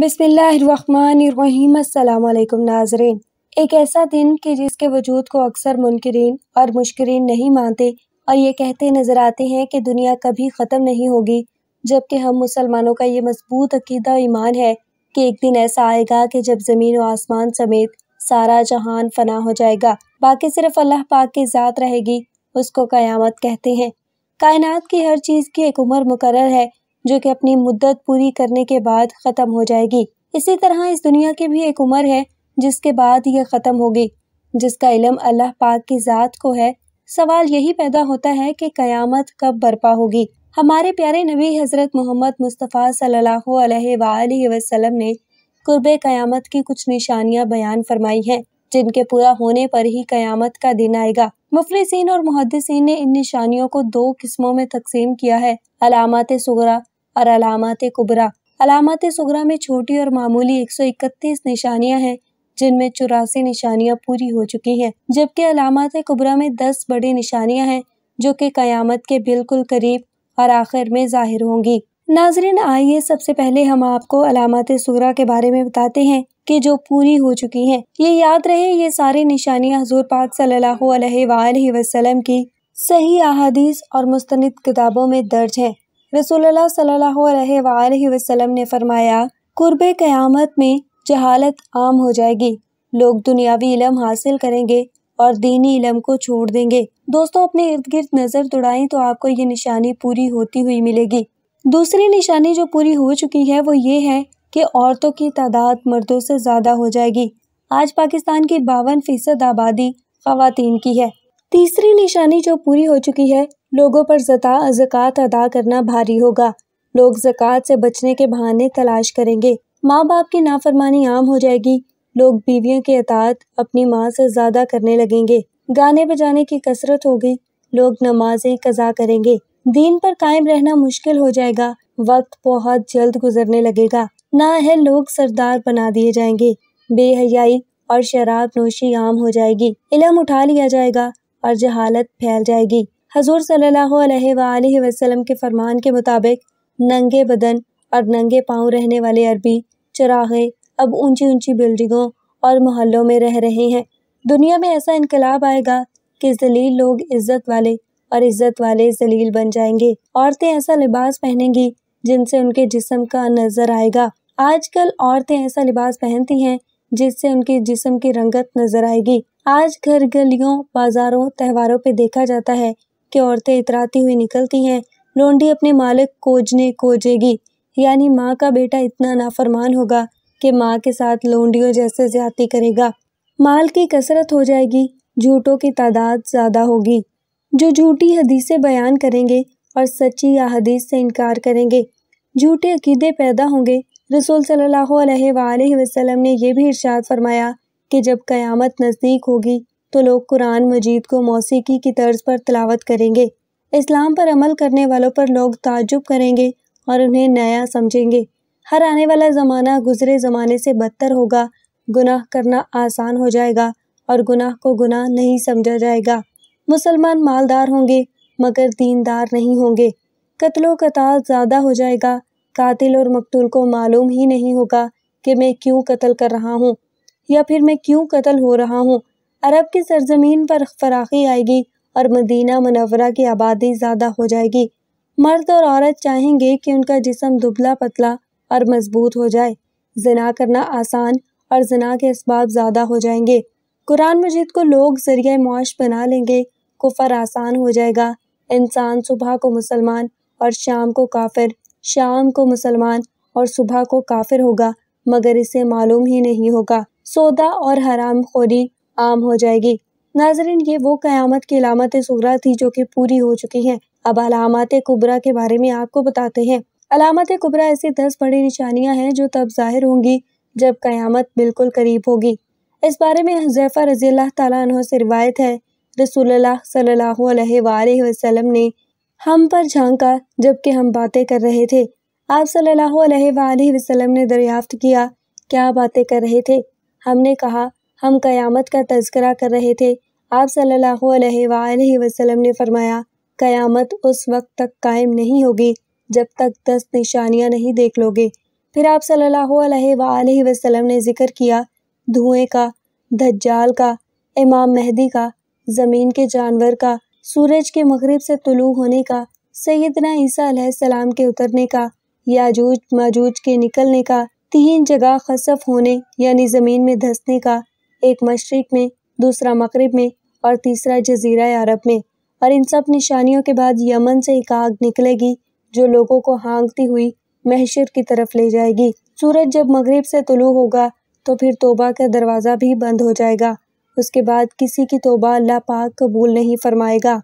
बिसमीम् अल्लाम नाजरीन एक ऐसा दिन कि जिसके वजूद को अक्सर मुनकरीन और मुश्करीन नहीं मानते और ये कहते नज़र आते हैं कि दुनिया कभी ख़त्म नहीं होगी जबकि हम मुसलमानों का ये मजबूत अकीदा ईमान है कि एक दिन ऐसा आएगा कि जब ज़मीन व आसमान समेत सारा जहान फना हो जाएगा बाकी सिर्फ अल्लाह पाक की ज़ात रहेगी उसको क़यामत कहते हैं कायनात की हर चीज़ की एक उम्र मुकर है जो कि अपनी मुद्दत पूरी करने के बाद ख़त्म हो जाएगी इसी तरह इस दुनिया की भी एक उम्र है जिसके बाद यह ख़त्म होगी जिसका इलम अल्लाह पाक की ज़ात को है सवाल यही पैदा होता है कि क़यामत कब बर्पा होगी हमारे प्यारे नबी हज़रत मोहम्मद मुस्तफ़ा सल्लल्लाहु अलैहि वसल्लम ने कुर्ब क़यामत की कुछ निशानियां बयान फरमाई हैं जिनके पूरा होने पर ही क़यामत का दिन आएगा मुफलिसन और मुहदसिन ने इन निशानियों को दो किस्मों में तकसीम किया है अलामत सुगरा और अलामत कुबरा अलामत सुगरा में छोटी और मामूली 131 निशानियां हैं जिनमें चौरासी निशानियां पूरी हो चुकी हैं जबकि अलामत कुबरा में 10 बड़ी निशानियां हैं जो कि कयामत के बिल्कुल करीब और आखिर में जाहिर होंगी नाजरीन आइए सबसे पहले हम आपको अलामत सुगरा के बारे में बताते हैं कि जो पूरी हो चुकी हैं ये याद रहे ये सारी निशानियां हजूर पाक सल्लल्लाहु अलैहि वसल्लम की सही अहादीस और मुस्तनद किताबों में दर्ज हैं रसूलुल्लाह सल्लल्लाहु ने फरमाया कुर्ब क़यामत में जहालत आम हो जाएगी लोग दुनियावी इलम हासिल करेंगे और दीनी इलम को छोड़ देंगे दोस्तों अपने इर्द गिर्द नज़र दौड़ाएं तो आपको ये निशानी पूरी होती हुई मिलेगी दूसरी निशानी जो पूरी हो चुकी है वो ये है कि औरतों की तादाद मर्दों से ज़्यादा हो जाएगी आज पाकिस्तान की बावन फीसद आबादी खातन की है तीसरी निशानी जो पूरी हो चुकी है लोगों पर जता जक़ात अदा करना भारी होगा लोग ज़क़़त से बचने के बहाने तलाश करेंगे माँ बाप की नाफरमानी आम हो जाएगी लोग बीवियों के अतात अपनी माँ से ज़्यादा करने लगेंगे गाने बजाने की कसरत होगी लोग नमाजें कज़ा करेंगे दीन पर कायम रहना मुश्किल हो जाएगा वक्त बहुत जल्द गुजरने लगेगा है लोग सरदार बना दिए जाएंगे बेहयाई और शराब नोशी आम हो जाएगी इलम उठा लिया जाएगा और जहालत फैल जाएगी हजूर सल्लल्लाहु अलैहि वसल्लम के फरमान के मुताबिक नंगे बदन और नंगे पाँव रहने वाले अरबी चराहे अब ऊंची ऊंची बिल्डिंगों और मोहल्लों में रह रहे हैं दुनिया में ऐसा इनकलाब आएगा कि जलील लोग इज्जत वाले और इज्जत वाले जलील बन जाएंगे औरतें ऐसा लिबास पहनेंगी जिनसे उनके जिसम का नजर आएगा आजकल औरतें ऐसा लिबास पहनती हैं जिससे उनके जिसम की रंगत नजर आएगी आज घर गलियों बाजारों त्योहारों पे देखा जाता है कि औरतें इतराती हुई निकलती हैं लोंडी अपने मालिक कोजने कोजेगी यानी माँ का बेटा इतना नाफरमान होगा कि माँ के साथ लोंडियों जैसे ज्यादा करेगा माल की कसरत हो जाएगी झूठों की तादाद ज़्यादा होगी जो झूठी हदीसें बयान करेंगे और सच्ची या हदीस से इनकार करेंगे झूठे अकीदे पैदा होंगे रसूल सल्लल्लाहु अलैहि वसल्लम ने यह भी इरशाद फरमाया कि जब क़यामत नज़दीक होगी तो लोग कुरान मजीद को मौसीकी की तर्ज पर तलावत करेंगे इस्लाम पर अमल करने वालों पर लोग ताजुब करेंगे और उन्हें नया समझेंगे हर आने वाला ज़माना गुजरे ज़माने से बदतर होगा गुनाह करना आसान हो जाएगा और गुनाह को गुनाह नहीं समझा जाएगा मुसलमान मालदार होंगे मगर दीनदार नहीं होंगे कत्लो कताल ज़्यादा हो जाएगा कातिल और मकतूल को मालूम ही नहीं होगा कि मैं क्यों कत्ल कर रहा हूँ या फिर मैं क्यों कत्ल हो रहा हूँ अरब की सरजमीन पर फराखी आएगी और मदीना मनवरा की आबादी ज़्यादा हो जाएगी मर्द और औरत चाहेंगे कि उनका जिसम दुबला पतला और मजबूत हो जाए जना करना आसान और जना के इसबाब ज़्यादा हो जाएंगे कुरान मजीद को लोग जरिए मुआश बना लेंगे कुफर आसान हो जाएगा इंसान सुबह को मुसलमान और शाम को काफिर शाम को मुसलमान और सुबह को काफिर होगा मगर इसे मालूम ही नहीं होगा सौदा और हराम खोरी आम हो जाएगी नाजरीन ये वो क़यामत की अलामत सुगरा थी जो कि पूरी हो चुकी हैं अब अलामत कुबरा के बारे में आपको बताते हैं अलामत कुबरा ऐसी दस बड़ी निशानियाँ हैं जो तब जाहिर होंगी जब क़यामत बिल्कुल करीब होगी इस बारे में हजैफ़ा रजी अल्लाह तह से रिवायत है रसूलुल्लाह सल्लल्लाहु ने हम पर झांका जबकि हम बातें कर रहे थे आप सल्लल्लाहु अलैहि वसल्लम ने दरियाफ्त किया क्या बातें कर रहे थे हमने कहा हम क़यामत का तस्करा कर रहे थे आप सल्लल्लाहु अलैहि वसल्लम ने फरमाया क़यामत उस वक्त तक कायम नहीं होगी जब तक दस निशानियाँ नहीं देख लोगे फिर आप सल्लल्लाहु अलैहि वसल्लम ने ज़िक्र किया धुएं का धज्जाल का इमाम महदी का ज़मीन के जानवर का सूरज के मगरब से तुलू होने का सैदना ईसा के उतरने का याजूज माजूज के निकलने का तीन जगह खसफ होने यानी ज़मीन में धंसने का एक मशरक़ में दूसरा मकरब में और तीसरा जजीरा अरब में और इन सब निशानियों के बाद यमन से एक आग निकलेगी जो लोगों को हाँगती हुई महशर की तरफ ले जाएगी सूरज जब मगरब से तुलू होगा तो फिर तोबा का दरवाज़ा भी बंद हो जाएगा उसके बाद किसी की तोबा अल्लाह पाक कबूल नहीं फरमाएगा